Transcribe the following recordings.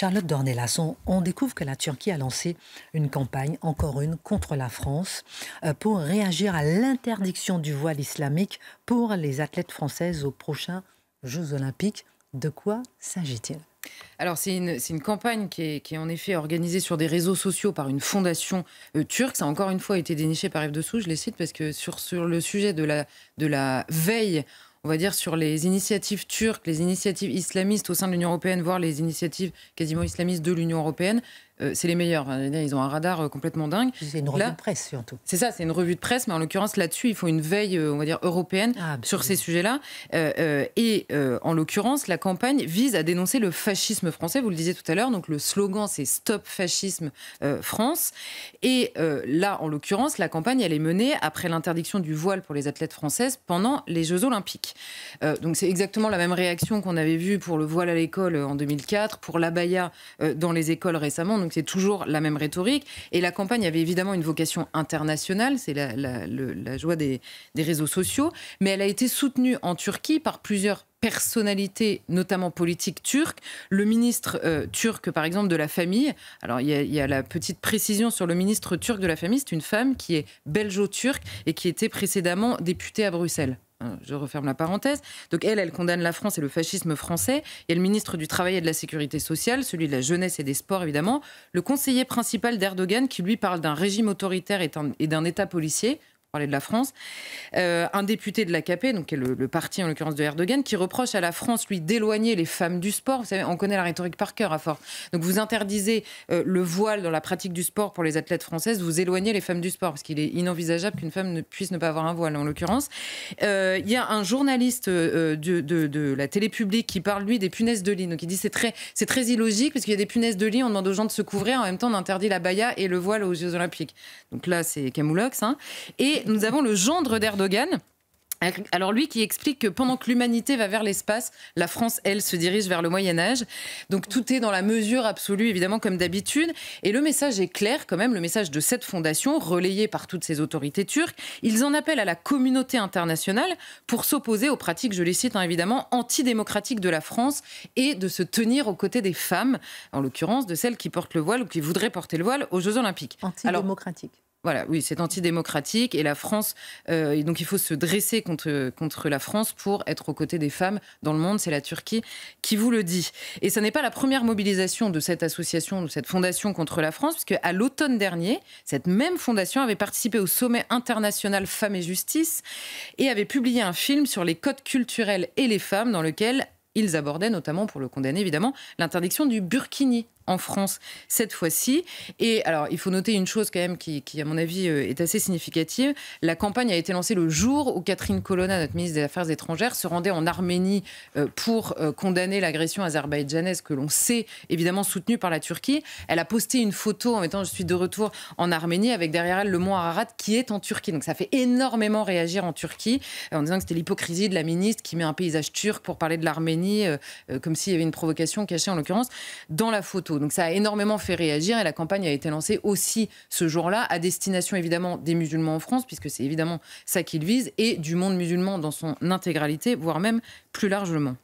Charlotte Dornelas, on, découvre que la Turquie a lancé une campagne, encore une, contre la France, euh, pour réagir à l'interdiction du voile islamique pour les athlètes françaises aux prochains Jeux olympiques. De quoi s'agit-il alors c'est une, campagne qui est, en effet organisée sur des réseaux sociaux par une fondation euh, turque. Ça a encore une fois été déniché par Eve Dessous, je les cite, parce que sur, le sujet de la veille on va dire, sur les initiatives turques, les initiatives islamistes au sein de l'Union européenne, voire les initiatives quasiment islamistes de l'Union européenne, euh, c'est les meilleurs. Ils ont un radar euh, complètement dingue. C'est une revue de presse surtout. C'est ça, c'est une revue de presse, mais en l'occurrence là-dessus, il faut une veille, euh, on va dire, européenne ah, bah sur ces sujets-là. et en l'occurrence, la campagne vise à dénoncer le fascisme français, vous le disiez tout à l'heure, donc le slogan c'est Stop fascisme France. Et là, en l'occurrence, la campagne, elle est menée après l'interdiction du voile pour les athlètes françaises pendant les Jeux olympiques. donc c'est exactement la même réaction qu'on avait vue pour le voile à l'école en 2004, pour l'abaya dans les écoles récemment c'est toujours la même rhétorique. Et la campagne avait évidemment une vocation internationale, c'est la, joie des, réseaux sociaux, mais elle a été soutenue en Turquie par plusieurs personnalités, notamment politiques turques. Le ministre euh, turc, par exemple, de la famille. Alors, il y, a, il y, a la petite précision sur le ministre turc de la famille. C'est une femme qui est belgeo-turque et qui était précédemment députée à Bruxelles. Hein, je referme la parenthèse. Donc elle, elle condamne la France et le fascisme français. Il y le ministre du Travail et de la Sécurité sociale, celui de la jeunesse et des sports évidemment, le conseiller principal d'Erdogan qui lui parle d'un régime autoritaire et d'un État policier parler de la France, euh, un député de l'AKP, donc qui est le, parti en l'occurrence de Erdogan, qui reproche à la France, lui, d'éloigner les femmes du sport. Vous savez, on connaît la rhétorique par cœur à force. Donc vous interdisez euh, le voile dans la pratique du sport pour les athlètes françaises, vous éloignez les femmes du sport, parce qu'il est inenvisageable qu'une femme ne puisse ne pas avoir un voile, en l'occurrence. Euh, il y a un journaliste de, la télé publique qui parle, lui, des punaises de lit. Donc il dit c'est très, c'est très illogique, parce qu'il y a des punaises de lit, on demande aux gens de se couvrir, en même temps on interdit la baya et le voile aux Jeux Olympiques. Donc là, c'est Camoulox. Hein. Et nous avons le gendre d'Erdogan. Alors lui qui explique que pendant que l'humanité va vers l'espace, la France, elle, se dirige vers le Moyen Âge. Donc tout est dans la mesure absolue, évidemment, comme d'habitude. Et le message est clair quand même, le message de cette fondation, relayé par toutes ces autorités turques. Ils en appellent à la communauté internationale pour s'opposer aux pratiques, je les cite hein, évidemment, antidémocratiques de la France et de se tenir aux côtés des femmes, en l'occurrence de celles qui portent le voile ou qui voudraient porter le voile aux Jeux olympiques. Antidémocratique. Voilà, oui, c'est antidémocratique et la France, euh, donc il faut se dresser contre, contre la France pour être aux côtés des femmes dans le monde. C'est la Turquie qui vous le dit. Et ce n'est pas la première mobilisation de cette association, de cette fondation contre la France, puisque à l'automne dernier, cette même fondation avait participé au sommet international Femmes et Justice et avait publié un film sur les codes culturels et les femmes dans lequel ils abordaient notamment, pour le condamner évidemment, l'interdiction du burkini en France cette fois-ci. Et alors, il faut noter une chose quand même qui, à mon avis, euh, est assez significative. La campagne a été lancée le jour où Catherine Colonna, notre ministre des Affaires étrangères, se rendait en Arménie euh, pour euh, condamner l'agression azerbaïdjanaise que l'on sait évidemment soutenue par la Turquie. Elle a posté une photo en mettant Je suis de retour en Arménie avec derrière elle le mont Ararat qui est en Turquie. Donc ça fait énormément réagir en Turquie en disant que c'était l'hypocrisie de la ministre qui met un paysage turc pour parler de l'Arménie comme s'il y avait une provocation cachée en l'occurrence dans la photo. Donc ça a énormément fait réagir et la campagne a été lancée aussi ce jour-là à destination évidemment des musulmans en France, puisque c'est évidemment ça qu'ils visent, et du monde musulman dans son intégralité, voire même plus largement.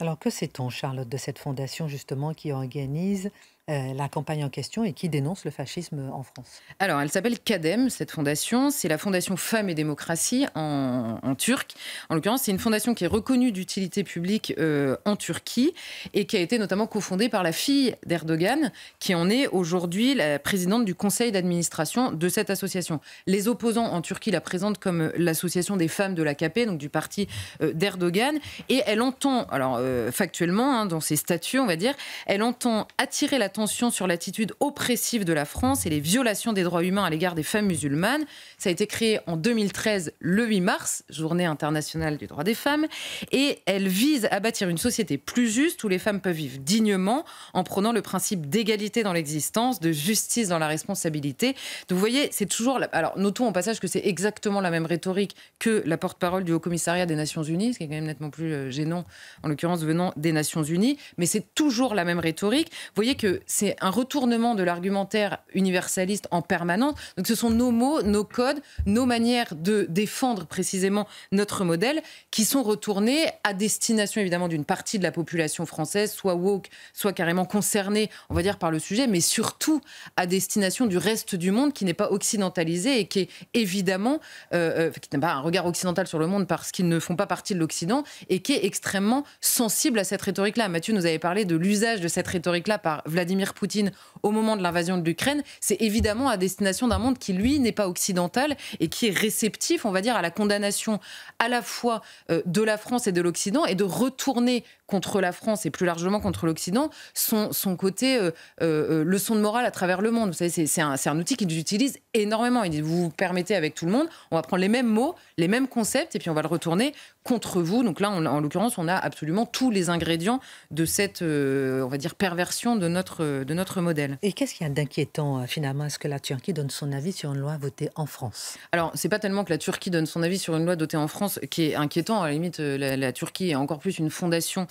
Alors que sait-on, Charlotte, de cette fondation justement qui organise euh, la campagne en question et qui dénonce le fascisme en France. Alors, elle s'appelle KADEM, cette fondation. C'est la fondation Femmes et Démocratie en, turc. En l'occurrence, c'est une fondation qui est reconnue d'utilité publique euh, en Turquie et qui a été notamment cofondée par la fille d'Erdogan, qui en est aujourd'hui la présidente du conseil d'administration de cette association. Les opposants en Turquie la présentent comme euh, l'association des femmes de l'AKP, donc du parti d'Erdogan, et elle entend, alors factuellement, hein, dans ses statuts, on va dire, elle entend attirer l'attention sur l'attitude oppressive de la France et les violations des droits humains à l'égard des femmes musulmanes. Ça a été créé en 2013, le 8 mars, journée internationale du droit des femmes, et elle vise à bâtir une société plus juste où les femmes peuvent vivre dignement en prenant le principe d'égalité dans l'existence, de justice dans la responsabilité. Donc vous voyez, c'est toujours... La... Alors notons au passage que c'est exactement la même rhétorique que la porte-parole du Haut-Commissariat des Nations Unies, ce qui est quand même nettement plus euh, gênant, en l'occurrence venant des Nations Unies, mais c'est toujours la même rhétorique. Vous voyez que c'est un retournement de l'argumentaire universaliste en permanence. Donc ce sont nos mots, nos codes, nos manières de défendre précisément notre modèle qui sont retournés à destination évidemment d'une partie de la population française, soit woke, soit carrément concernée, on va dire, par le sujet, mais surtout à destination du reste du monde qui n'est pas occidentalisé et qui est évidemment, euh, euh, qui n'a pas un regard occidental sur le monde parce qu'ils ne font pas partie de l'Occident et qui est extrêmement sensible à cette rhétorique-là. Mathieu nous avait parlé de l'usage de cette rhétorique-là par Vladimir Vladimir Poutine au moment de l'invasion de l'Ukraine, c'est évidemment à destination d'un monde qui, lui, n'est pas occidental et qui est réceptif, on va dire, à la condamnation à la fois euh, de la France et de l'Occident et de retourner contre la France et plus largement contre l'Occident son, son côté euh, euh, leçon de morale à travers le monde. Vous savez, c'est un, un, outil qu'ils utilisent énormément. Ils vous vous permettez avec tout le monde, on va prendre les mêmes mots, les mêmes concepts et puis on va le retourner contre vous. Donc là, en l'occurrence, on a absolument tous les ingrédients de cette, euh, on va dire, perversion de notre, de notre modèle. Et qu'est-ce qu'il y a d'inquiétant euh, finalement Est-ce que la Turquie donne son avis sur une loi votée en France Alors, c'est pas tellement que la Turquie donne son avis sur une loi votée en France qui est inquiétant. À la limite, euh, la, Turquie est encore plus une fondation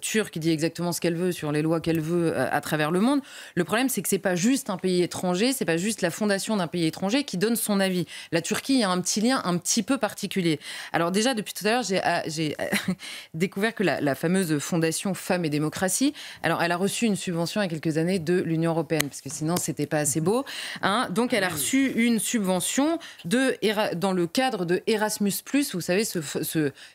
turque qui dit exactement ce qu'elle veut sur les lois qu'elle veut à, à travers le monde. Le problème, c'est que c'est pas juste un pays étranger, c'est pas juste la fondation d'un pays étranger qui donne son avis. La Turquie a un petit lien un petit peu particulier. Alors déjà, depuis tout à l'heure, j'ai, ah, ah, découvert que la, fameuse fondation Femmes et Démocratie, alors elle a reçu une subvention il y a quelques années de l'Union européenne, parce que sinon c'était pas assez beau. Hein. Donc elle a ah reçu une subvention de, dans le cadre de Erasmus+, vous savez, ce,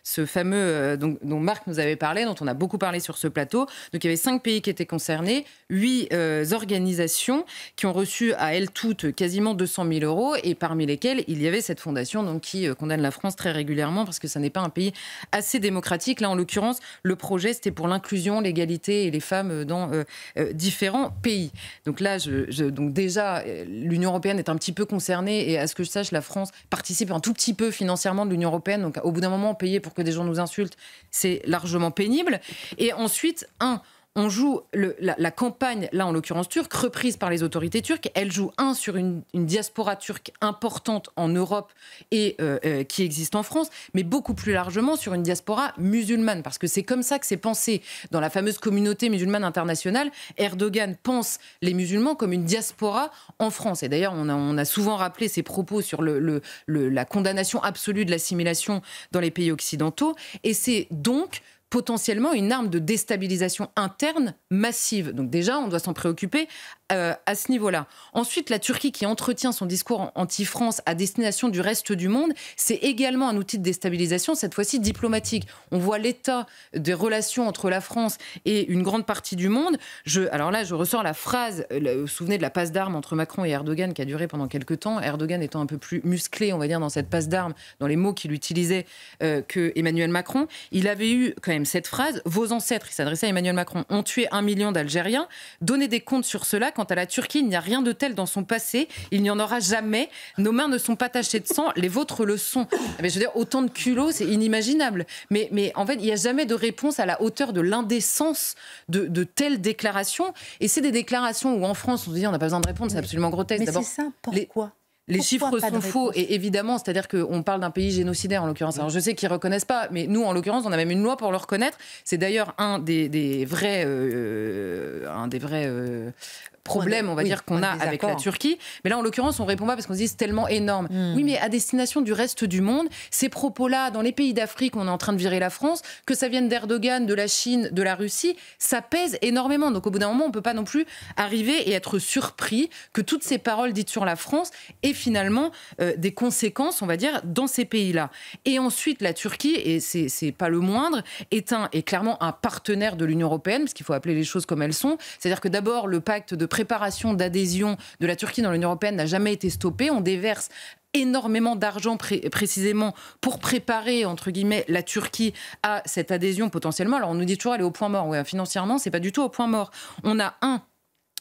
ce, fameux euh, dont, Marc nous avait parlé, dont on a beaucoup parlé sur ce plateau. Donc il y avait cinq pays qui étaient concernés, huit euh, organisations qui ont reçu à elles toutes quasiment 200 000 euros, et parmi lesquelles il y avait cette fondation donc, qui euh, condamne la France très régulièrement parce que ça n'est pas un pays assez démocratique. Là, en l'occurrence, le projet, c'était pour l'inclusion, l'égalité et les femmes euh, dans euh, euh, différents pays. Donc là, donc déjà, l'Union européenne est un petit peu concernée et à ce que je sache, la France participe un tout petit peu financièrement de l'Union européenne. Donc au bout d'un moment, payer pour que des gens nous insultent, c'est largement pénible. Et ensuite, un, on joue la, campagne, là en l'occurrence turque, reprise par les autorités turques. Elle joue, un, sur une, diaspora turque importante en Europe et euh, euh, qui existe en France, mais beaucoup plus largement sur une diaspora musulmane, parce que c'est comme ça que c'est pensé dans la fameuse communauté musulmane internationale. Erdogan pense les musulmans comme une diaspora en France. Et d'ailleurs, on a, souvent rappelé ses propos sur la condamnation absolue de l'assimilation dans les pays occidentaux. Et c'est donc potentiellement une arme de déstabilisation interne massive. Donc déjà, on doit s'en préoccuper euh, à ce niveau-là. Ensuite, la Turquie qui entretient son discours anti-France à destination du reste du monde, c'est également un outil de déstabilisation, cette fois-ci diplomatique. On voit l'état des relations entre la France et une grande partie du monde. Je, alors là, je ressors la phrase, euh, vous vous souvenez de la passe d'armes entre Macron et Erdogan qui a duré pendant quelques temps, Erdogan étant un peu plus musclé, on va dire, dans cette passe d'armes, dans les mots qu'il utilisait euh, que Emmanuel Macron. Il avait eu quand même cette phrase, vos ancêtres, il s'adressait à Emmanuel Macron, ont tué un million d'Algériens, donnez des comptes sur cela Quant à la Turquie, il n'y a rien de tel dans son passé. Il n'y en aura jamais. Nos mains ne sont pas tachées de sang. Les vôtres le sont. Ah, mais je veux dire, autant de culots, c'est inimaginable. Mais, mais en fait, il n'y a jamais de réponse à la hauteur de l'indécence de, telles déclarations. Et c'est des déclarations où en France, on se dit on n'a pas besoin de répondre, c'est absolument grotesque. Mais c'est ça, pourquoi les... chiffres sont faux, et évidemment, c'est-à-dire qu'on parle d'un pays génocidaire en l'occurrence. Alors je sais qu'ils ne reconnaissent pas, mais nous, en l'occurrence, on a même une loi pour le reconnaître. C'est d'ailleurs un des, vrais, des vrais, euh, des euh, problème, on va dire, qu'on a avec la Turquie. Mais là, en l'occurrence, on répond pas parce qu'on se dit c'est tellement énorme. Hmm. Oui, mais à destination du reste du monde, ces propos-là, dans les pays d'Afrique, on est en train de virer la France, que ça vienne d'Erdogan, de la Chine, de la Russie, ça pèse énormément. Donc au bout d'un moment, on peut pas non plus arriver et être surpris que toutes ces paroles dites sur la France aient finalement euh, des conséquences, on va dire, dans ces pays-là. Et ensuite, la Turquie, et c'est pas le moindre, est un, est clairement un partenaire de l'Union européenne, parce qu'il faut appeler les choses comme elles sont. C'est-à-dire que d'abord, le pacte de préparation d'adhésion de la Turquie dans l'Union européenne n'a jamais été stoppée. On déverse énormément d'argent précisément pour préparer entre guillemets la Turquie à cette adhésion potentiellement. Alors on nous dit toujours elle est au point mort. Oui, financièrement, c'est pas du tout au point mort. On a un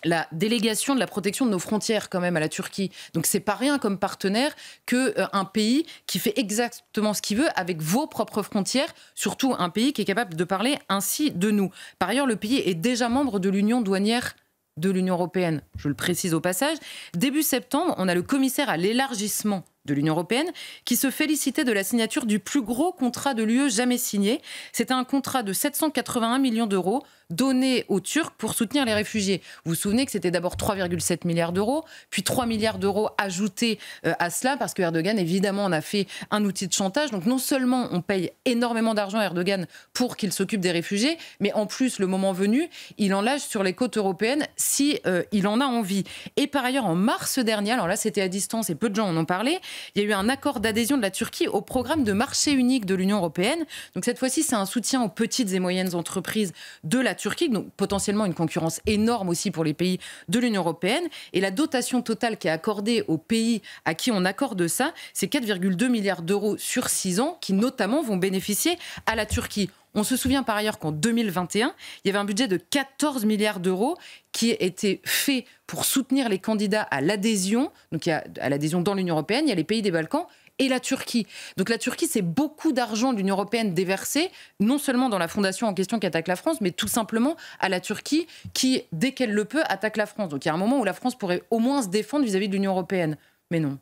la délégation de la protection de nos frontières quand même à la Turquie. Donc c'est pas rien comme partenaire que euh, un pays qui fait exactement ce qu'il veut avec vos propres frontières, surtout un pays qui est capable de parler ainsi de nous. Par ailleurs, le pays est déjà membre de l'Union douanière de l'Union européenne, je le précise au passage, début septembre, on a le commissaire à l'élargissement de l'Union européenne qui se félicitait de la signature du plus gros contrat de l'UE jamais signé. C'était un contrat de 781 millions d'euros donnés aux Turcs pour soutenir les réfugiés. Vous vous souvenez que c'était d'abord 3,7 milliards d'euros, puis 3 milliards d'euros ajoutés euh, à cela, parce que Erdogan, évidemment, en a fait un outil de chantage. Donc non seulement on paye énormément d'argent à Erdogan pour qu'il s'occupe des réfugiés, mais en plus, le moment venu, il en lâche sur les côtes européennes si euh, il en a envie. Et par ailleurs, en mars dernier, alors là c'était à distance et peu de gens en ont parlé, il y a eu un accord d'adhésion de la Turquie au programme de marché unique de l'Union européenne. Donc cette fois-ci, c'est un soutien aux petites et moyennes entreprises de la Turquie Turquie, donc potentiellement une concurrence énorme aussi pour les pays de l'Union européenne. Et la dotation totale qui est accordée aux pays à qui on accorde ça, c'est 4,2 milliards d'euros sur 6 ans qui notamment vont bénéficier à la Turquie. On se souvient par ailleurs qu'en 2021, il y avait un budget de 14 milliards d'euros qui était fait pour soutenir les candidats à l'adhésion, donc à l'adhésion dans l'Union européenne, il y a les pays des Balkans et la Turquie. Donc la Turquie, c'est beaucoup d'argent de l'Union européenne déversé, non seulement dans la fondation en question qui attaque la France, mais tout simplement à la Turquie qui, dès qu'elle le peut, attaque la France. Donc il y a un moment où la France pourrait au moins se défendre vis-à-vis -vis de l'Union européenne. Mais non.